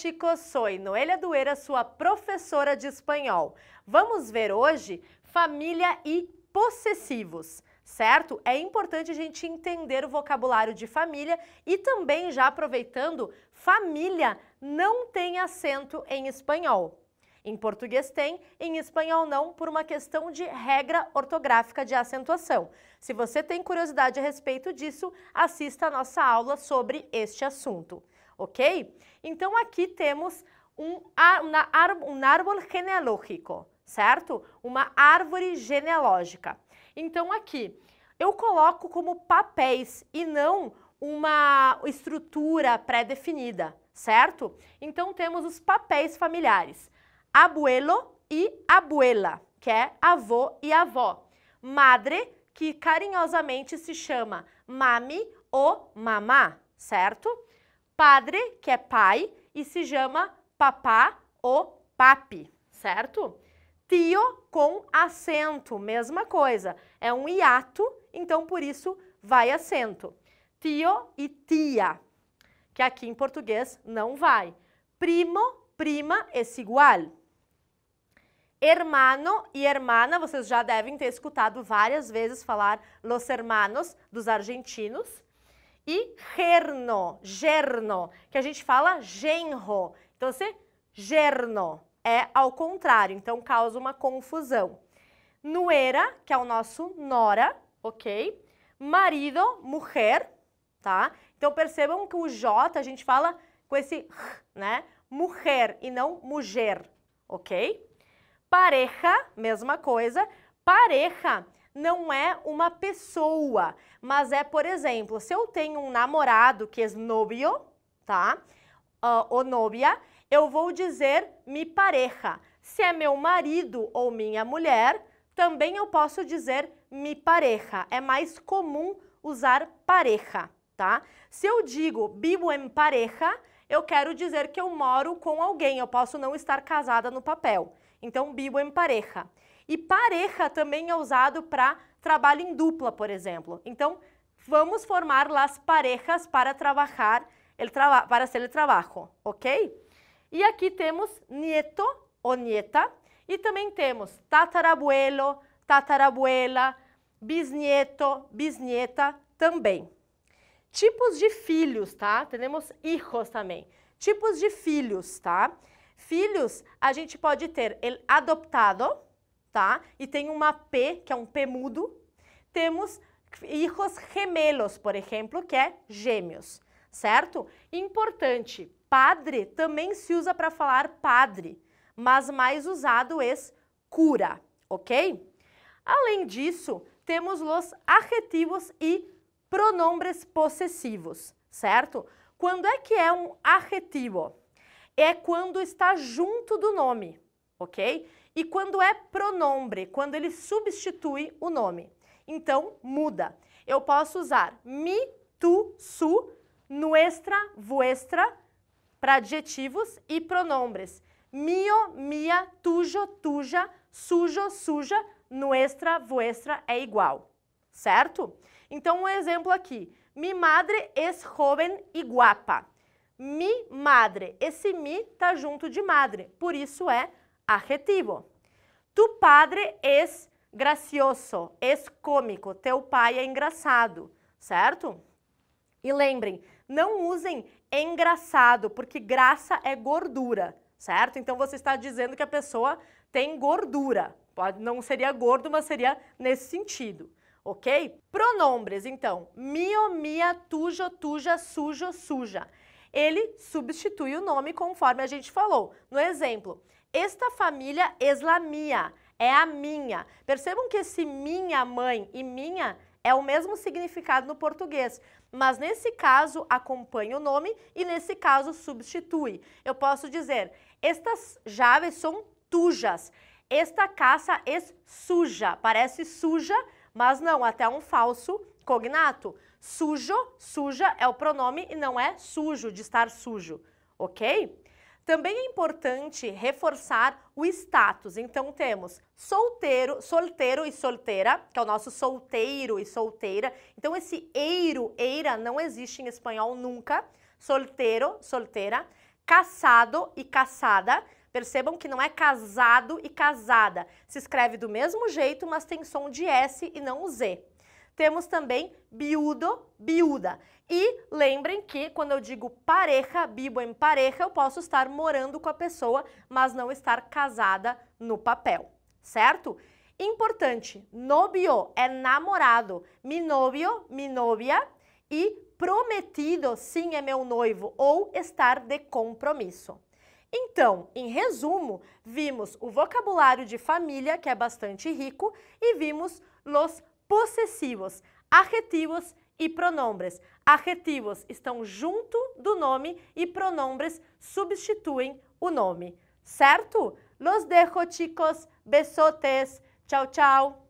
Chico Soy, Noelia Dueira, sua professora de espanhol. Vamos ver hoje família e possessivos, certo? É importante a gente entender o vocabulário de família e também já aproveitando, família não tem acento em espanhol. Em português tem, em espanhol não, por uma questão de regra ortográfica de acentuação. Se você tem curiosidade a respeito disso, assista a nossa aula sobre este assunto ok? Então aqui temos um, uma, um árvore genealógico, certo? Uma árvore genealógica. Então aqui eu coloco como papéis e não uma estrutura pré-definida, certo? Então temos os papéis familiares, abuelo e abuela, que é avô e avó, madre, que carinhosamente se chama mami ou mamá, certo? padre, que é pai, e se chama papá ou papi, certo? Tio com acento, mesma coisa. É um hiato, então por isso vai acento. Tio e tia, que aqui em português não vai. Primo, prima, é igual. Hermano e hermana, vocês já devem ter escutado várias vezes falar los hermanos dos argentinos. E gerno, gerno, que a gente fala genro. Então, você gerno é ao contrário, então causa uma confusão. Nuera, que é o nosso nora, ok? Marido, mulher, tá? Então percebam que o J a gente fala com esse R, né? Mulher e não mulher, ok? Pareja, mesma coisa. Pareja não é uma pessoa, mas é, por exemplo, se eu tenho um namorado que é novio, tá? Uh, ah, ou novia, eu vou dizer mi pareja. Se é meu marido ou minha mulher, também eu posso dizer mi pareja. É mais comum usar pareja, tá? Se eu digo vivo em pareja, eu quero dizer que eu moro com alguém, eu posso não estar casada no papel. Então, vivo em pareja. E pareja também é usado para trabalho em dupla, por exemplo. Então, vamos formar las parejas para trabalhar, traba para hacer el trabajo, ok? E aqui temos nieto ou nieta, e também temos tatarabuelo, tatarabuela, bisnieto, bisnieta também. Tipos de filhos, tá? Temos hijos também. Tipos de filhos, tá? Filhos, a gente pode ter el adoptado, tá? E tem uma P, que é um P mudo. Temos hijos gemelos, por exemplo, que é gêmeos, certo? Importante, padre também se usa para falar padre, mas mais usado é cura, ok? Além disso, temos os adjetivos e pronombres possessivos, certo? Quando é que é um adjetivo? É quando está junto do nome, ok? E quando é pronombre, quando ele substitui o nome. Então, muda. Eu posso usar mi, tu, su, nuestra, vuestra, para adjetivos e pronombres. Mio, mia, tujo, tuja, sujo, suja, nuestra, vuestra é igual, certo? Então, um exemplo aqui. Mi madre es joven e guapa. Mi madre. Esse mi tá junto de madre, por isso é Adjetivo. Tu padre é gracioso, é cômico. Teu pai é engraçado, certo? E lembrem, não usem engraçado, porque graça é gordura, certo? Então você está dizendo que a pessoa tem gordura. Pode, não seria gordo, mas seria nesse sentido, ok? Pronombres, então. Mio, mia, tujo, tuja, sujo, suja. Ele substitui o nome conforme a gente falou. No exemplo, esta família eslamia é a minha. Percebam que esse minha mãe e minha é o mesmo significado no português, mas nesse caso acompanha o nome e nesse caso substitui. Eu posso dizer, estas javes são tujas, esta caça é suja, parece suja, mas não, até um falso cognato. Sujo, suja é o pronome e não é sujo, de estar sujo, ok? Também é importante reforçar o status. Então temos solteiro, solteiro e solteira, que é o nosso solteiro e solteira. Então esse eiro, eira não existe em espanhol nunca. Solteiro, solteira, casado e casada. Percebam que não é casado e casada. Se escreve do mesmo jeito, mas tem som de S e não o Z. Temos também biudo, biúda. E lembrem que quando eu digo pareja, vivo em pareja, eu posso estar morando com a pessoa, mas não estar casada no papel, certo? Importante, novio é namorado, mi novio, mi novia e prometido, sim, é meu noivo ou estar de compromisso. Então, em resumo, vimos o vocabulário de família, que é bastante rico, e vimos os possessivos, adjetivos e pronombres. Adjetivos estão junto do nome e pronombres substituem o nome, certo? Los dejo, chicos. Besotes. Tchau, tchau.